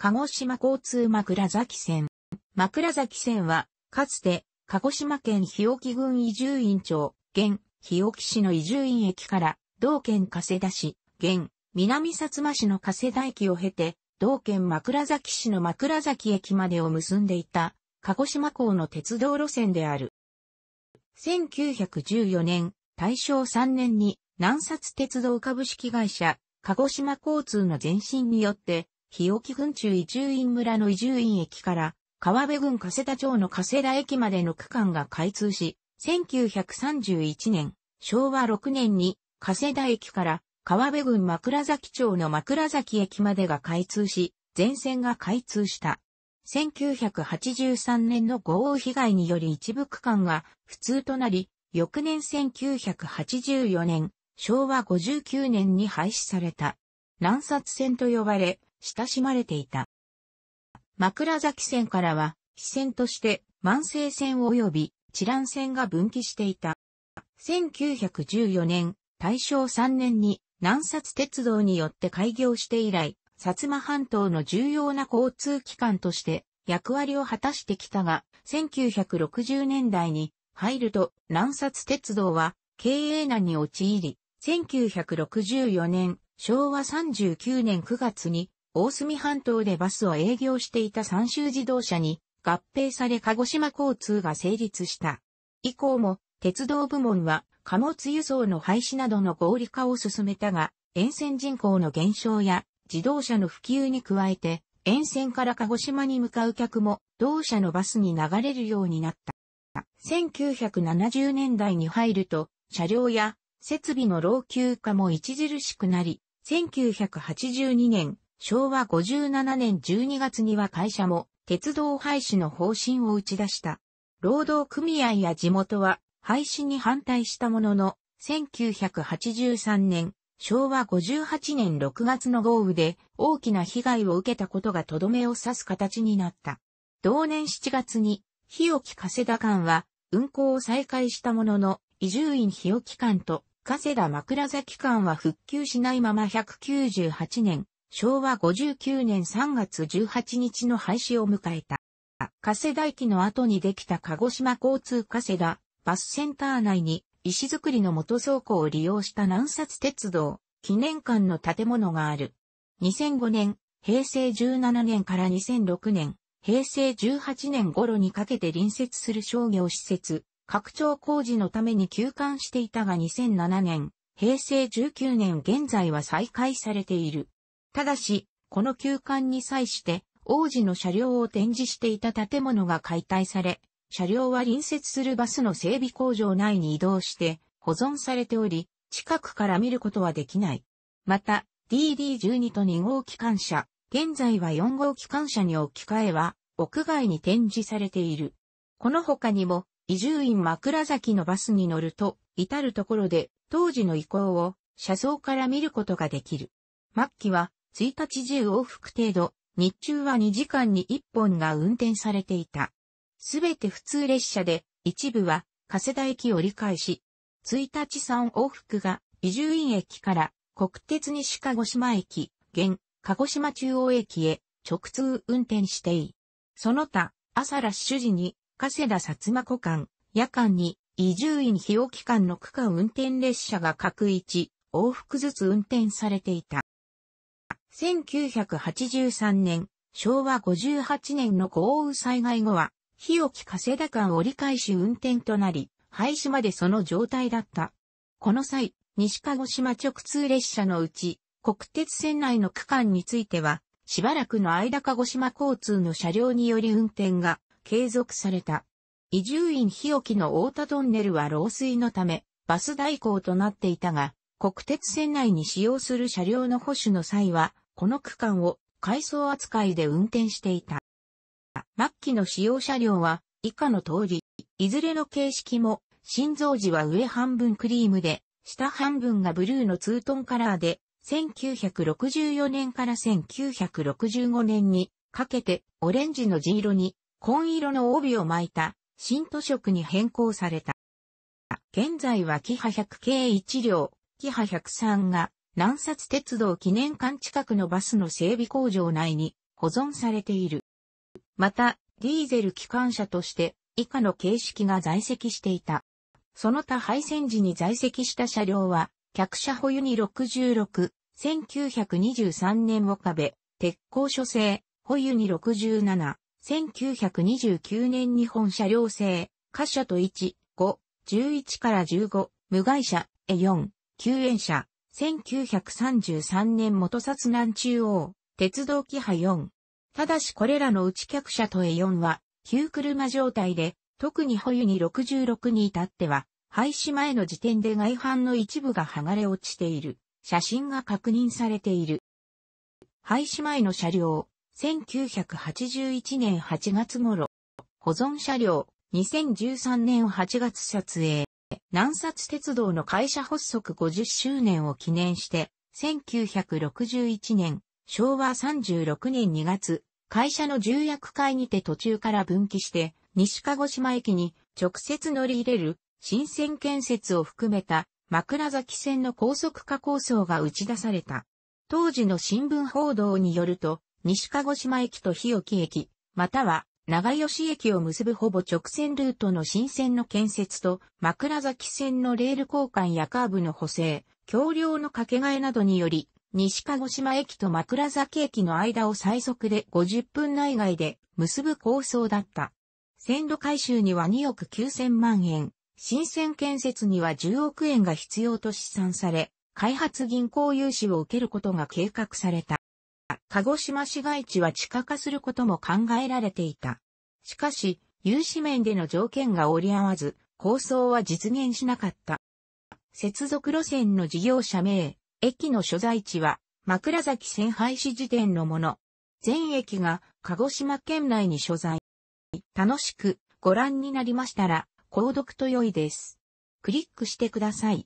鹿児島交通枕崎線。枕崎線は、かつて、鹿児島県日置郡移住院町、現、日置市の移住院駅から、同県加世田市、現、南薩摩市の加世田駅を経て、同県枕崎市の枕崎駅までを結んでいた、鹿児島港の鉄道路線である。1914年、大正3年に、南薩鉄道株式会社、鹿児島交通の前身によって、日置郡中移住院村の移住院駅から、川辺郡加世田町の加世田駅までの区間が開通し、1931年、昭和6年に、加世田駅から川辺郡枕崎町の枕崎駅までが開通し、全線が開通した。1983年の豪雨被害により一部区間が不通となり、翌年1984年、昭和59年に廃止された。南札線と呼ばれ、親しまれていた。枕崎線からは、支線として万世線及び知覧線が分岐していた。1914年、大正3年に南薩鉄道によって開業して以来、薩摩半島の重要な交通機関として役割を果たしてきたが、1960年代に入ると南薩鉄道は経営難に陥り、1964年、昭和39年9月に大隅半島でバスを営業していた三州自動車に合併され鹿児島交通が成立した。以降も鉄道部門は貨物輸送の廃止などの合理化を進めたが、沿線人口の減少や自動車の普及に加えて、沿線から鹿児島に向かう客も同社のバスに流れるようになった。1970年代に入ると、車両や設備の老朽化も著しくなり、1982年、昭和57年12月には会社も鉄道廃止の方針を打ち出した。労働組合や地元は廃止に反対したものの、1983年、昭和58年6月の豪雨で大きな被害を受けたことがとどめを刺す形になった。同年7月に、日置加世田間は運行を再開したものの、伊住院日置間と加世田枕崎間は復旧しないまま198年昭和59年3月18日の廃止を迎えた。加世田駅の後にできた鹿児島交通加世田バスセンター内に石造りの元倉庫を利用した南札鉄道記念館の建物がある。2005年、平成17年から2006年、平成18年頃にかけて隣接する商業施設、拡張工事のために休館していたが2007年、平成19年現在は再開されている。ただし、この休館に際して、王子の車両を展示していた建物が解体され、車両は隣接するバスの整備工場内に移動して保存されており、近くから見ることはできない。また、DD12 と2号機関車、現在は4号機関車に置き換えは、屋外に展示されている。この他にも、移住院枕崎のバスに乗ると、至るところで当時の遺構を車窓から見ることができる。末期は1日10往復程度、日中は2時間に1本が運転されていた。すべて普通列車で、一部は、加世田駅折り返し、1日3往復が、伊集院駅から、国鉄西鹿児島駅、現、鹿児島中央駅へ、直通運転していい。その他、朝ラッシュ時に、加世田薩摩湖間、夜間に、伊集院日置間の区間運転列車が各一、往復ずつ運転されていた。1983年、昭和58年の豪雨災害後は、日置加世田間折り返し運転となり、廃止までその状態だった。この際、西鹿児島直通列車のうち、国鉄線内の区間については、しばらくの間鹿児島交通の車両により運転が継続された。移住院日置の太田トンネルは漏水のため、バス代行となっていたが、国鉄線内に使用する車両の保守の際は、この区間を改装扱いで運転していた。末期の使用車両は以下の通り、いずれの形式も、心臓時は上半分クリームで、下半分がブルーのツートンカラーで、1964年から1965年にかけてオレンジの地色に紺色の帯を巻いた新都色に変更された。現在はキハ100系1両、キハ103が南札鉄道記念館近くのバスの整備工場内に保存されている。また、ディーゼル機関車として以下の形式が在籍していた。その他廃線時に在籍した車両は、客車保有に66、1923年岡部、鉄鋼所製、保有に67、1929年日本車両製、貨車と1、5、11から15、無害車、a 4救援車、1933年元札南中央、鉄道機派4。ただしこれらの内客車と A4 は、旧車状態で、特に保有に66に至っては、廃止前の時点で外反の一部が剥がれ落ちている。写真が確認されている。廃止前の車両、1981年8月頃。保存車両、2013年8月撮影。南札鉄道の会社発足50周年を記念して、1961年、昭和36年2月、会社の重役会にて途中から分岐して、西鹿児島駅に直接乗り入れる新線建設を含めた枕崎線の高速化構想が打ち出された。当時の新聞報道によると、西鹿児島駅と日置駅、または長吉駅を結ぶほぼ直線ルートの新線の建設と、枕崎線のレール交換やカーブの補正、橋梁の掛け替えなどにより、西鹿児島駅と枕崎駅の間を最速で50分内外で結ぶ構想だった。線路改修には2億9000万円、新線建設には10億円が必要と試算され、開発銀行融資を受けることが計画された。鹿児島市街地は地下化することも考えられていた。しかし、有志面での条件が折り合わず、構想は実現しなかった。接続路線の事業者名、駅の所在地は、枕崎線廃止時点のもの。全駅が鹿児島県内に所在。楽しくご覧になりましたら、購読と良いです。クリックしてください。